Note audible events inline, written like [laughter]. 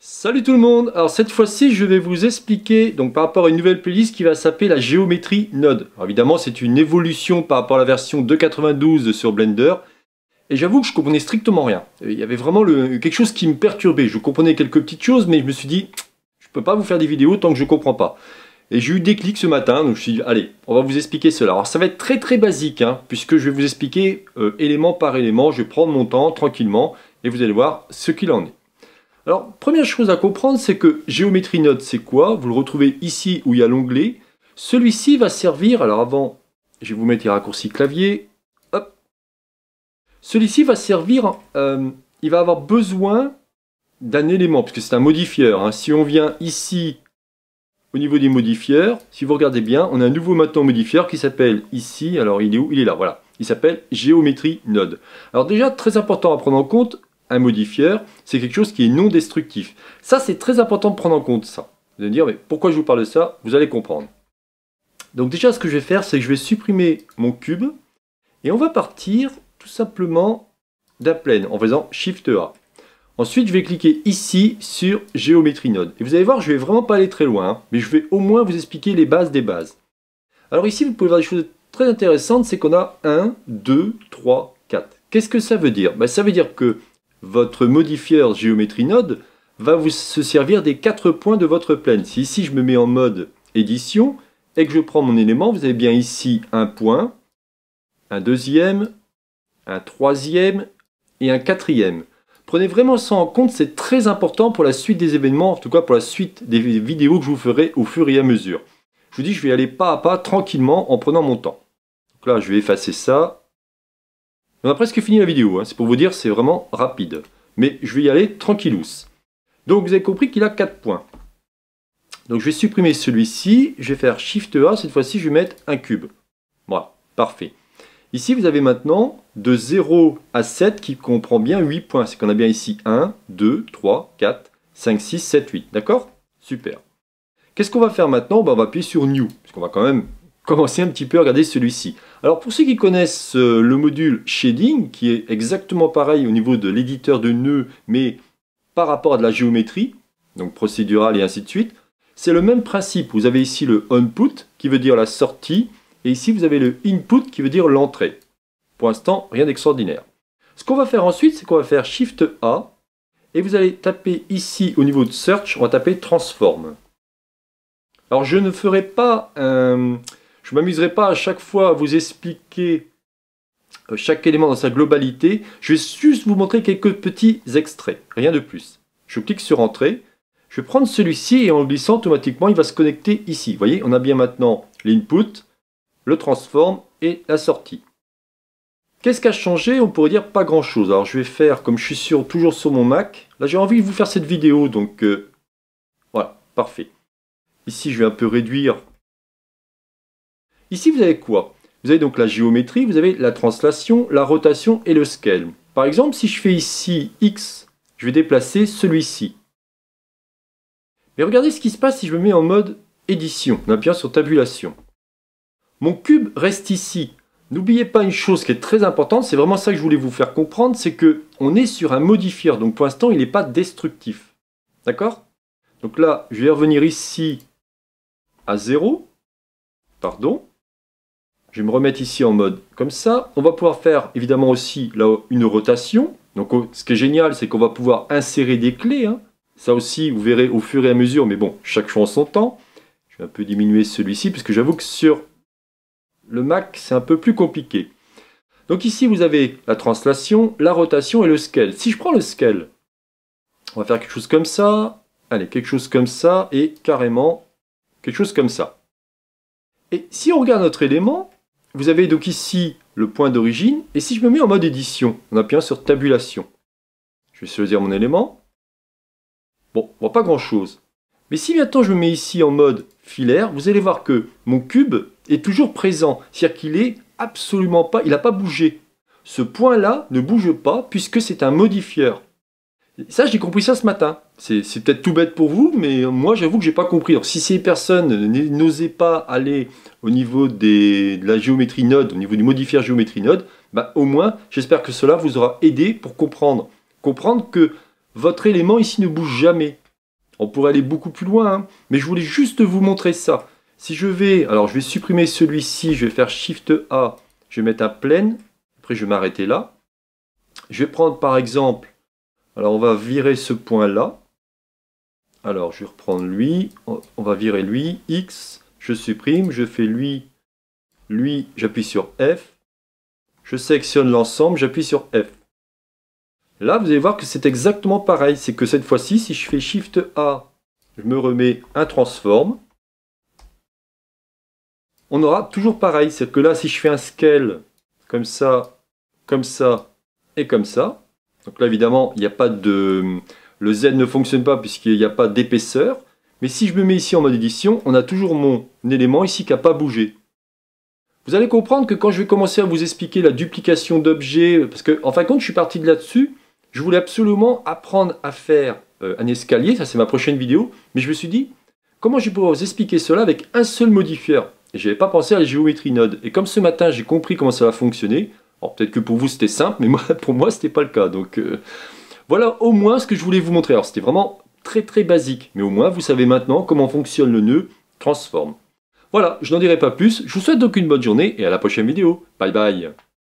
Salut tout le monde Alors cette fois-ci je vais vous expliquer donc par rapport à une nouvelle playlist qui va s'appeler la géométrie Node. évidemment c'est une évolution par rapport à la version 2.92 sur Blender et j'avoue que je ne comprenais strictement rien. Euh, il y avait vraiment quelque chose qui me perturbait. Je comprenais quelques petites choses mais je me suis dit je ne peux pas vous faire des vidéos tant que je ne comprends pas. Et j'ai eu des clics ce matin donc je me suis dit allez on va vous expliquer cela. Alors ça va être très très basique hein, puisque je vais vous expliquer euh, élément par élément. Je vais prendre mon temps tranquillement et vous allez voir ce qu'il en est. Alors, première chose à comprendre, c'est que géométrie Node, c'est quoi Vous le retrouvez ici où il y a l'onglet. Celui-ci va servir, alors avant, je vais vous mettre les raccourcis clavier. Hop. Celui-ci va servir, euh, il va avoir besoin d'un élément, puisque c'est un modifieur. Hein. Si on vient ici, au niveau des modifieurs, si vous regardez bien, on a un nouveau maintenant modifieur qui s'appelle ici, alors il est où Il est là, voilà. Il s'appelle géométrie node. Alors déjà, très important à prendre en compte, un modifieur, c'est quelque chose qui est non destructif. Ça, c'est très important de prendre en compte ça. De dire, mais pourquoi je vous parle de ça Vous allez comprendre. Donc déjà, ce que je vais faire, c'est que je vais supprimer mon cube. Et on va partir tout simplement d'un en faisant Shift A. Ensuite, je vais cliquer ici sur Géométrie Node. Et vous allez voir, je vais vraiment pas aller très loin, hein, mais je vais au moins vous expliquer les bases des bases. Alors ici, vous pouvez voir des choses très intéressantes, c'est qu'on a 1, 2, 3, 4. Qu'est-ce que ça veut dire ben, Ça veut dire que votre modifieur géométrie node va vous se servir des quatre points de votre plane. Si ici je me mets en mode édition et que je prends mon élément, vous avez bien ici un point, un deuxième, un troisième et un quatrième. Prenez vraiment ça en compte, c'est très important pour la suite des événements, en tout cas pour la suite des vidéos que je vous ferai au fur et à mesure. Je vous dis, je vais aller pas à pas, tranquillement, en prenant mon temps. Donc là, je vais effacer ça, on a presque fini la vidéo, hein. c'est pour vous dire c'est vraiment rapide. Mais je vais y aller tranquillous. Donc vous avez compris qu'il a 4 points. Donc je vais supprimer celui-ci, je vais faire Shift A, cette fois-ci je vais mettre un cube. Voilà, parfait. Ici vous avez maintenant de 0 à 7 qui comprend bien 8 points. C'est qu'on a bien ici 1, 2, 3, 4, 5, 6, 7, 8. D'accord Super. Qu'est-ce qu'on va faire maintenant ben, On va appuyer sur New, puisqu'on va quand même commencer un petit peu à regarder celui-ci. Alors pour ceux qui connaissent euh, le module Shading, qui est exactement pareil au niveau de l'éditeur de nœuds, mais par rapport à de la géométrie, donc procédurale et ainsi de suite, c'est le même principe. Vous avez ici le onput qui veut dire la sortie, et ici vous avez le input, qui veut dire l'entrée. Pour l'instant, rien d'extraordinaire. Ce qu'on va faire ensuite, c'est qu'on va faire Shift A, et vous allez taper ici au niveau de Search, on va taper Transform. Alors je ne ferai pas un... Je ne m'amuserai pas à chaque fois à vous expliquer euh, chaque élément dans sa globalité. Je vais juste vous montrer quelques petits extraits, rien de plus. Je clique sur Entrée. Je vais prendre celui-ci et en le glissant automatiquement, il va se connecter ici. Vous voyez, on a bien maintenant l'input, le transform et la sortie. Qu'est-ce qui a changé On pourrait dire pas grand-chose. Alors je vais faire, comme je suis sûr, toujours sur mon Mac. Là, j'ai envie de vous faire cette vidéo, donc euh, voilà, parfait. Ici, je vais un peu réduire Ici, vous avez quoi Vous avez donc la géométrie, vous avez la translation, la rotation et le scale. Par exemple, si je fais ici X, je vais déplacer celui-ci. Mais regardez ce qui se passe si je me mets en mode édition, on appuyant sur tabulation. Mon cube reste ici. N'oubliez pas une chose qui est très importante, c'est vraiment ça que je voulais vous faire comprendre, c'est que on est sur un modifier, donc pour l'instant il n'est pas destructif. D'accord Donc là, je vais revenir ici à 0. Pardon. Je vais me remettre ici en mode comme ça. On va pouvoir faire évidemment aussi là une rotation. Donc ce qui est génial, c'est qu'on va pouvoir insérer des clés. Hein. Ça aussi, vous verrez au fur et à mesure, mais bon, chaque chose en son temps. Je vais un peu diminuer celui-ci, parce que j'avoue que sur le Mac, c'est un peu plus compliqué. Donc ici, vous avez la translation, la rotation et le scale. Si je prends le scale, on va faire quelque chose comme ça, allez, quelque chose comme ça, et carrément quelque chose comme ça. Et si on regarde notre élément, vous avez donc ici le point d'origine, et si je me mets en mode édition, en appuyant sur tabulation, je vais choisir mon élément. Bon, on voit pas grand chose. Mais si maintenant je me mets ici en mode filaire, vous allez voir que mon cube est toujours présent, c'est-à-dire qu'il est absolument pas, il n'a pas bougé. Ce point-là ne bouge pas puisque c'est un modifieur. Ça, j'ai compris ça ce matin. C'est peut-être tout bête pour vous, mais moi, j'avoue que j'ai pas compris. Alors, si ces personnes n'osaient pas aller au niveau de la géométrie node, au niveau du modifier géométrie node, bah, au moins, j'espère que cela vous aura aidé pour comprendre. Comprendre que votre élément ici ne bouge jamais. On pourrait aller beaucoup plus loin, hein, mais je voulais juste vous montrer ça. Si je vais, alors je vais supprimer celui-ci, je vais faire Shift A, je vais mettre un plein, après je vais m'arrêter là. Je vais prendre par exemple alors on va virer ce point-là. Alors je vais reprendre lui, on va virer lui, X, je supprime, je fais lui, lui, j'appuie sur F, je sélectionne l'ensemble, j'appuie sur F. Là, vous allez voir que c'est exactement pareil, c'est que cette fois-ci, si je fais Shift A, je me remets un transform, on aura toujours pareil, c'est que là, si je fais un scale comme ça, comme ça et comme ça, donc là, évidemment, il n'y a pas de... Le Z ne fonctionne pas puisqu'il n'y a pas d'épaisseur. Mais si je me mets ici en mode édition, on a toujours mon élément ici qui n'a pas bougé. Vous allez comprendre que quand je vais commencer à vous expliquer la duplication d'objets, parce que en fin de compte, je suis parti de là-dessus, je voulais absolument apprendre à faire euh, un escalier, ça c'est ma prochaine vidéo, mais je me suis dit, comment je vais pouvoir vous expliquer cela avec un seul modifieur je n'avais pas pensé à la géométrie node. Et comme ce matin, j'ai compris comment ça va fonctionner, alors peut-être que pour vous c'était simple, mais [laughs] pour moi c'était pas le cas. Donc euh, voilà au moins ce que je voulais vous montrer. Alors c'était vraiment très très basique, mais au moins vous savez maintenant comment fonctionne le nœud transforme. Voilà, je n'en dirai pas plus, je vous souhaite donc une bonne journée et à la prochaine vidéo. Bye bye